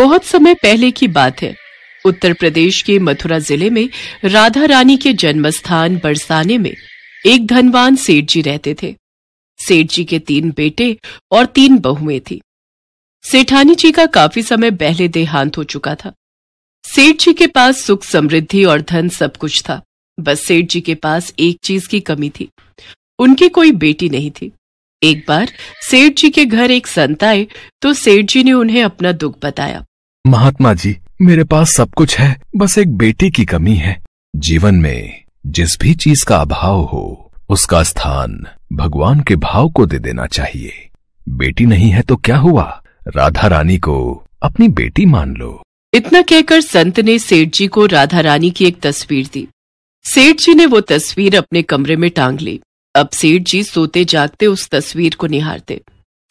बहुत समय पहले की बात है उत्तर प्रदेश के मथुरा जिले में राधा रानी के जन्म स्थान बरसाने में एक धनवान सेठ जी रहते थे सेठ जी के तीन बेटे और तीन बहुएं थी सेठानी जी का काफी समय पहले देहांत हो चुका था सेठ जी के पास सुख समृद्धि और धन सब कुछ था बस सेठ जी के पास एक चीज की कमी थी उनकी कोई बेटी नहीं थी एक बार सेठ जी के घर एक संत आए तो सेठ जी ने उन्हें अपना दुख बताया महात्मा जी मेरे पास सब कुछ है बस एक बेटी की कमी है जीवन में जिस भी चीज का अभाव हो उसका स्थान भगवान के भाव को दे देना चाहिए बेटी नहीं है तो क्या हुआ राधा रानी को अपनी बेटी मान लो इतना कहकर संत ने सेठ जी को राधा रानी की एक तस्वीर दी सेठ जी ने वो तस्वीर अपने कमरे में टांग ली अब सेठ जी सोते जागते उस तस्वीर को निहारते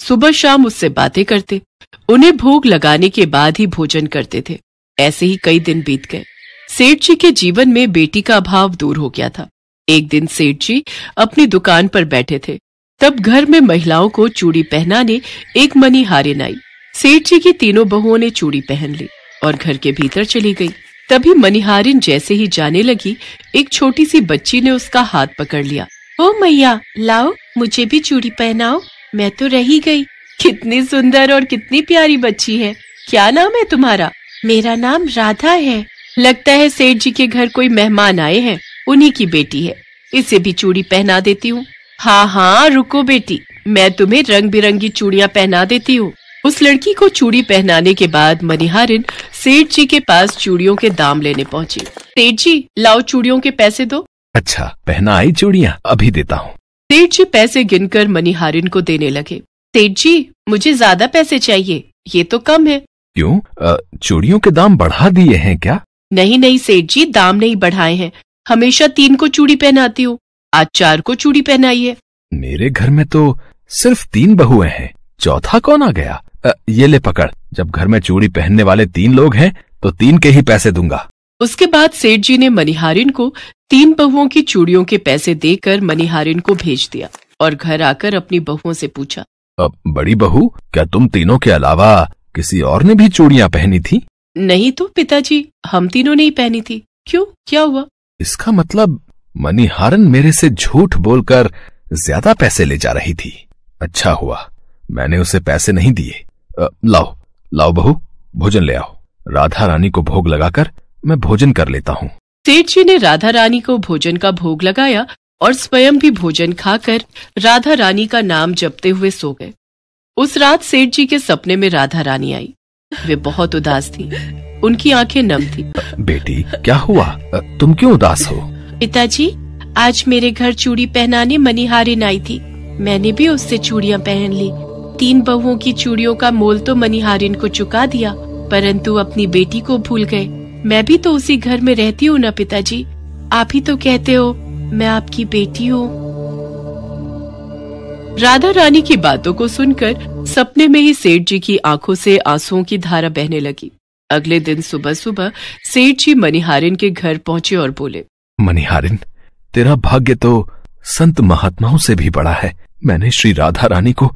सुबह शाम उससे बातें करते उन्हें भोग लगाने के बाद ही भोजन करते थे ऐसे ही कई दिन बीत गए सेठ जी के जीवन में बेटी का अभाव दूर हो गया था एक दिन सेठ जी अपनी दुकान पर बैठे थे तब घर में महिलाओं को चूड़ी पहनाने एक मनी हारे आई सेठ जी की तीनों बहुओं ने चूड़ी पहन ली और घर के भीतर चली गई तभी मनिहारिन जैसे ही जाने लगी एक छोटी सी बच्ची ने उसका हाथ पकड़ लिया ओ मैया लाओ मुझे भी चूड़ी पहनाओ मैं तो रही गई कितनी सुंदर और कितनी प्यारी बच्ची है क्या नाम है तुम्हारा मेरा नाम राधा है लगता है सेठ जी के घर कोई मेहमान आए हैं उन्हीं की बेटी है इसे भी चूड़ी पहना देती हूँ हाँ हाँ रुको बेटी मैं तुम्हें रंग बिरंगी चूड़ियाँ पहना देती हूँ उस लड़की को चूड़ी पहनाने के बाद मनिहारिन सेठ जी के पास चूड़ियों के दाम लेने पहुँची सेठ जी लाओ चूड़ियों के पैसे दो अच्छा पहना आई चूड़ियाँ अभी देता हूँ सेठ जी पैसे गिनकर मनिहारिन को देने लगे सेठ जी मुझे ज्यादा पैसे चाहिए ये तो कम है क्यों चूड़ियों के दाम बढ़ा दिए हैं क्या नहीं नहीं सेठ जी दाम नहीं बढ़ाए हैं हमेशा तीन को चूड़ी पहनाती हूँ आज चार को चूड़ी पहनाइए मेरे घर में तो सिर्फ तीन बहुए हैं चौथा कौन आ गया आ, ये ले पकड़ जब घर में चूड़ी पहनने वाले तीन लोग हैं तो तीन के ही पैसे दूंगा उसके बाद सेठ जी ने मनिहारिन को तीन बहुओं की चूड़ियों के पैसे देकर मनिहारिन को भेज दिया और घर आकर अपनी बहुओं से पूछा अब बड़ी बहू क्या तुम तीनों के अलावा किसी और ने भी चूड़ियाँ पहनी थी नहीं तो पिताजी हम तीनों ने ही पहनी थी क्यों क्या हुआ इसका मतलब मनिहारन मेरे से झूठ बोलकर ज्यादा पैसे ले जा रही थी अच्छा हुआ मैंने उसे पैसे नहीं दिए लाओ लाओ बहू भोजन ले आओ राधा रानी को भोग लगाकर मैं भोजन कर लेता हूँ सेठ जी ने राधा रानी को भोजन का भोग लगाया और स्वयं भी भोजन खाकर राधा रानी का नाम जपते हुए सो गए उस रात सेठ जी के सपने में राधा रानी आई वे बहुत उदास थी उनकी आंखें नम थी बेटी क्या हुआ तुम क्यों उदास हो पिताजी आज मेरे घर चूड़ी पहनाने मनिहारिन आई थी मैंने भी उससे चूड़ियाँ पहन ली तीन बहुओं की चूड़ियों का मोल तो मनिहारिन को चुका दिया परंतु अपनी बेटी को भूल गए मैं भी तो उसी घर में रहती हूँ ना पिताजी आप ही तो कहते हो मैं आपकी बेटी हूँ राधा रानी की बातों को सुनकर सपने में ही सेठ जी की आंखों से आंसुओं की धारा बहने लगी अगले दिन सुबह सुबह सेठ जी मनिहारिन के घर पहुंचे और बोले मनिहारिन तेरा भाग्य तो संत महात्माओं से भी बड़ा है मैंने श्री राधा रानी को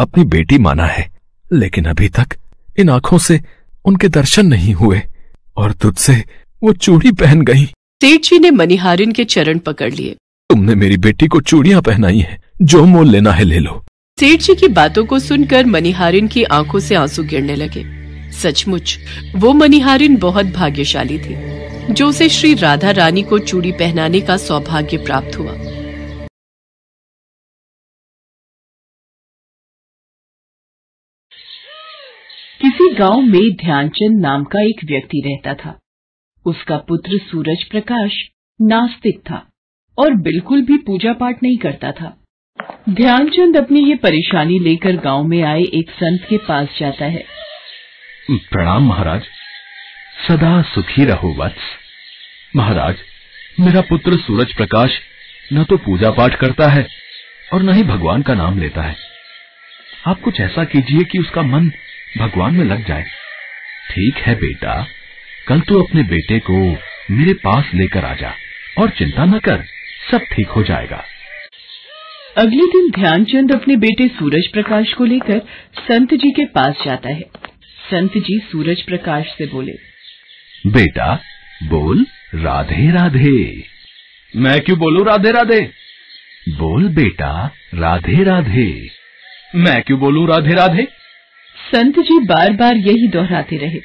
अपनी बेटी माना है लेकिन अभी तक इन आंखों से उनके दर्शन नहीं हुए और तुझसे वो चूड़ी पहन गई सेठ जी ने मनिहारिन के चरण पकड़ लिए तुमने मेरी बेटी को चूड़ियाँ पहनाई है जो मोल लेना है ले लो सेठ जी की बातों को सुनकर मनिहारिन की आंखों से आंसू गिरने लगे सचमुच वो मनिहारिन बहुत भाग्यशाली थी जो उसे श्री राधा रानी को चूड़ी पहनाने का सौभाग्य प्राप्त हुआ गांव में ध्यानचंद नाम का एक व्यक्ति रहता था उसका पुत्र सूरज प्रकाश नास्तिक था और बिल्कुल भी पूजा पाठ नहीं करता था ध्यानचंद अपनी ये परेशानी लेकर गांव में आए एक संत के पास जाता है प्रणाम महाराज सदा सुखी रहो वत्स महाराज मेरा पुत्र सूरज प्रकाश न तो पूजा पाठ करता है और न ही भगवान का नाम लेता है आप कुछ ऐसा कीजिए कि उसका मन भगवान में लग जाए ठीक है बेटा कल तू अपने बेटे को मेरे पास लेकर आ जा और चिंता न कर सब ठीक हो जाएगा अगले दिन ध्यानचंद अपने बेटे सूरज प्रकाश को लेकर संत जी के पास जाता है संत जी सूरज प्रकाश से बोले बेटा बोल राधे राधे मैं क्यों बोलू राधे राधे बोल बेटा राधे राधे मैं क्यों बोलू राधे राधे संत जी बार बार यही दोहराते रहे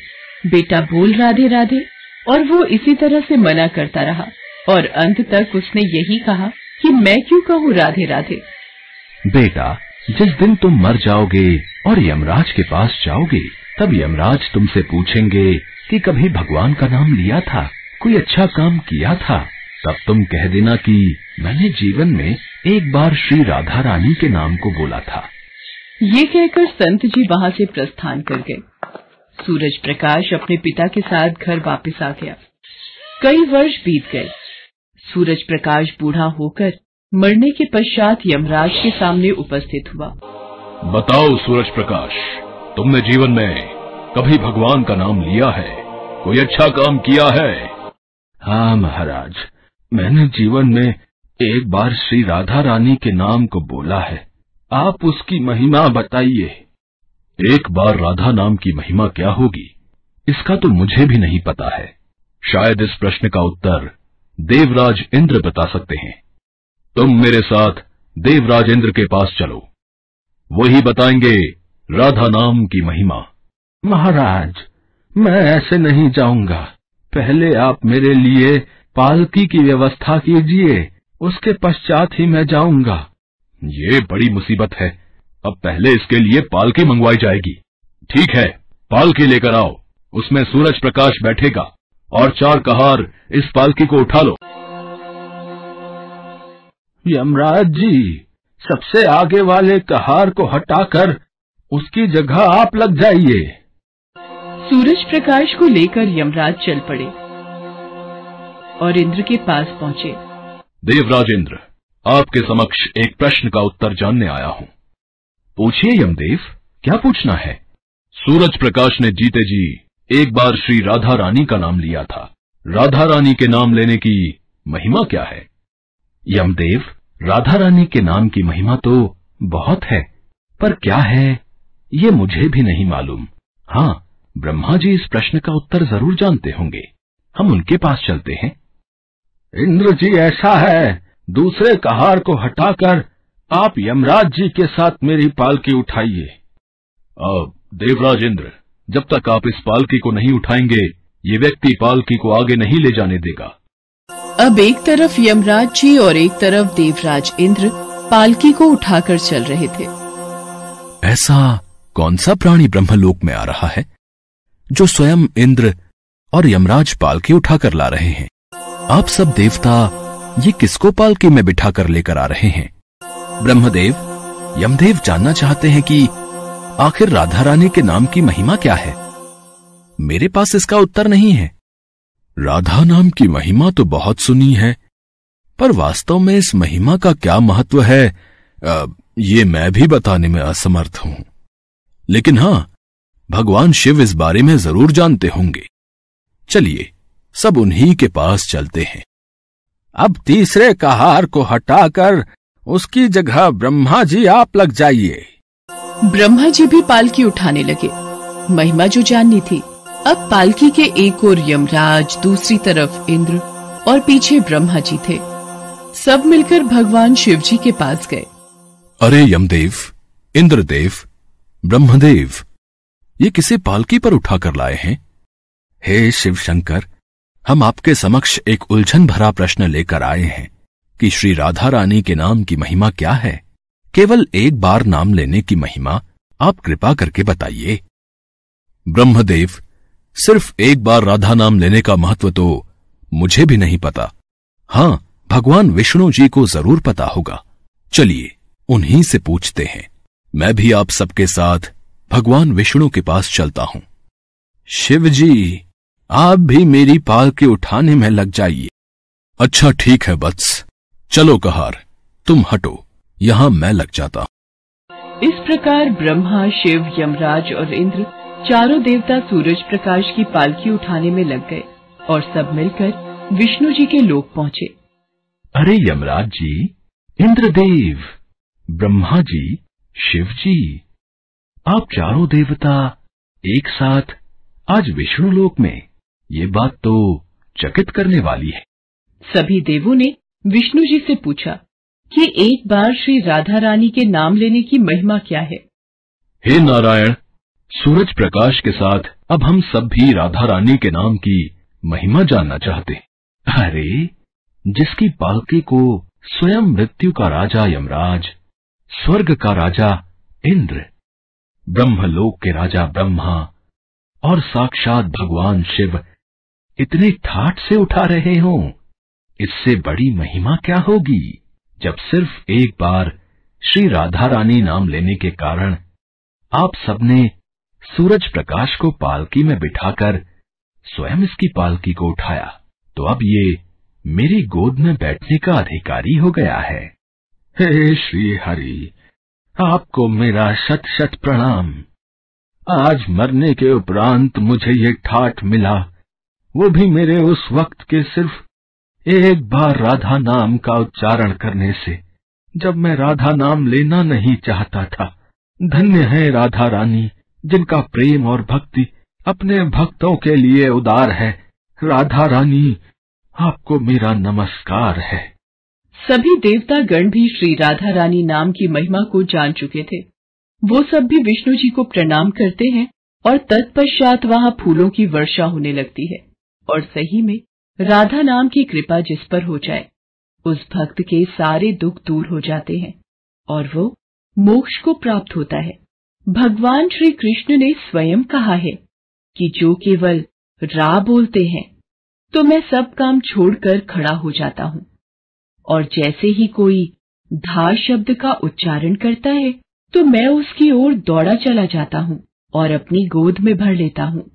बेटा बोल राधे राधे और वो इसी तरह से मना करता रहा और अंत तक उसने यही कहा कि मैं क्यों कहूँ राधे राधे बेटा जिस दिन तुम मर जाओगे और यमराज के पास जाओगे तब यमराज तुमसे पूछेंगे कि कभी भगवान का नाम लिया था कोई अच्छा काम किया था तब तुम कह देना कि मैंने जीवन में एक बार श्री राधा रानी के नाम को बोला था ये कहकर संत जी वहां से प्रस्थान कर गए सूरज प्रकाश अपने पिता के साथ घर वापस आ गया कई वर्ष बीत गए सूरज प्रकाश बूढ़ा होकर मरने के पश्चात यमराज के सामने उपस्थित हुआ बताओ सूरज प्रकाश तुमने जीवन में कभी भगवान का नाम लिया है कोई अच्छा काम किया है हाँ महाराज मैंने जीवन में एक बार श्री राधा रानी के नाम को बोला है आप उसकी महिमा बताइए एक बार राधा नाम की महिमा क्या होगी इसका तो मुझे भी नहीं पता है शायद इस प्रश्न का उत्तर देवराज इंद्र बता सकते हैं तुम मेरे साथ देवराज इंद्र के पास चलो वही बताएंगे राधा नाम की महिमा महाराज मैं ऐसे नहीं जाऊंगा पहले आप मेरे लिए पालकी की व्यवस्था कीजिए उसके पश्चात ही मैं जाऊंगा ये बड़ी मुसीबत है अब पहले इसके लिए पालकी मंगवाई जाएगी ठीक है पालकी लेकर आओ उसमें सूरज प्रकाश बैठेगा और चार कहार इस पालकी को उठा लो यमराज जी सबसे आगे वाले कहार को हटाकर उसकी जगह आप लग जाइए सूरज प्रकाश को लेकर यमराज चल पड़े और इंद्र के पास पहुँचे देवराज इंद्र आपके समक्ष एक प्रश्न का उत्तर जानने आया हूं पूछिए यमदेव क्या पूछना है सूरज प्रकाश ने जीते जी एक बार श्री राधा रानी का नाम लिया था राधा रानी के नाम लेने की महिमा क्या है यमदेव राधा रानी के नाम की महिमा तो बहुत है पर क्या है ये मुझे भी नहीं मालूम हाँ ब्रह्मा जी इस प्रश्न का उत्तर जरूर जानते होंगे हम उनके पास चलते हैं इंद्र जी ऐसा है दूसरे कहार को हटाकर आप यमराज जी के साथ मेरी पालकी उठाइए अब देवराज इंद्र जब तक आप इस पालकी को नहीं उठाएंगे ये व्यक्ति पालकी को आगे नहीं ले जाने देगा अब एक तरफ यमराज जी और एक तरफ देवराज इंद्र पालकी को उठाकर चल रहे थे ऐसा कौन सा प्राणी ब्रह्मलोक में आ रहा है जो स्वयं इंद्र और यमराज पालकी उठाकर ला रहे हैं आप सब देवता ये किसको पालकी में बिठा कर लेकर आ रहे हैं ब्रह्मदेव यमदेव जानना चाहते हैं कि आखिर राधा रानी के नाम की महिमा क्या है मेरे पास इसका उत्तर नहीं है राधा नाम की महिमा तो बहुत सुनी है पर वास्तव में इस महिमा का क्या महत्व है ये मैं भी बताने में असमर्थ हूं लेकिन हां भगवान शिव इस बारे में जरूर जानते होंगे चलिए सब उन्हीं के पास चलते हैं अब तीसरे कहार को हटाकर उसकी जगह ब्रह्मा जी आप लग जाइए ब्रह्मा जी भी पालकी उठाने लगे महिमा जो जाननी थी अब पालकी के एक और यमराज दूसरी तरफ इंद्र और पीछे ब्रह्मा जी थे सब मिलकर भगवान शिव जी के पास गए अरे यमदेव इंद्रदेव ब्रह्मदेव ये किसे पालकी पर उठाकर लाए हैं हे शिव शंकर हम आपके समक्ष एक उलझन भरा प्रश्न लेकर आए हैं कि श्री राधा रानी के नाम की महिमा क्या है केवल एक बार नाम लेने की महिमा आप कृपा करके बताइए ब्रह्मदेव सिर्फ एक बार राधा नाम लेने का महत्व तो मुझे भी नहीं पता हां भगवान विष्णु जी को जरूर पता होगा चलिए उन्हीं से पूछते हैं मैं भी आप सबके साथ भगवान विष्णु के पास चलता हूं शिव जी आप भी मेरी पाल के उठाने में लग जाइए अच्छा ठीक है बत्स चलो कहार तुम हटो यहाँ मैं लग जाता हूँ इस प्रकार ब्रह्मा शिव यमराज और इंद्र चारों देवता सूरज प्रकाश की पालकी उठाने में लग गए और सब मिलकर विष्णु जी के लोग पहुँचे अरे यमराज जी इंद्रदेव ब्रह्मा जी शिव जी आप चारों देवता एक साथ आज विष्णु लोक में ये बात तो चकित करने वाली है सभी देवों ने विष्णु जी से पूछा कि एक बार श्री राधा रानी के नाम लेने की महिमा क्या है हे नारायण सूरज प्रकाश के साथ अब हम सब भी राधा रानी के नाम की महिमा जानना चाहते अरे जिसकी पालकी को स्वयं मृत्यु का राजा यमराज स्वर्ग का राजा इंद्र ब्रह्मलोक के राजा ब्रह्मा और साक्षात भगवान शिव इतने ठाट से उठा रहे हो इससे बड़ी महिमा क्या होगी जब सिर्फ एक बार श्री राधा रानी नाम लेने के कारण आप सबने सूरज प्रकाश को पालकी में बिठाकर स्वयं इसकी पालकी को उठाया तो अब ये मेरी गोद में बैठने का अधिकारी हो गया है हे श्री हरि आपको मेरा शत शत प्रणाम आज मरने के उपरांत मुझे ये ठाट मिला वो भी मेरे उस वक्त के सिर्फ एक बार राधा नाम का उच्चारण करने से जब मैं राधा नाम लेना नहीं चाहता था धन्य है राधा रानी जिनका प्रेम और भक्ति अपने भक्तों के लिए उदार है राधा रानी आपको मेरा नमस्कार है सभी देवता गण भी श्री राधा रानी नाम की महिमा को जान चुके थे वो सब भी विष्णु जी को प्रणाम करते हैं और तत्पश्चात वहाँ फूलों की वर्षा होने लगती है और सही में राधा नाम की कृपा जिस पर हो जाए उस भक्त के सारे दुख दूर हो जाते हैं और वो मोक्ष को प्राप्त होता है भगवान श्री कृष्ण ने स्वयं कहा है कि जो केवल रा बोलते हैं तो मैं सब काम छोड़कर खड़ा हो जाता हूँ और जैसे ही कोई धा शब्द का उच्चारण करता है तो मैं उसकी ओर दौड़ा चला जाता हूँ और अपनी गोद में भर लेता हूँ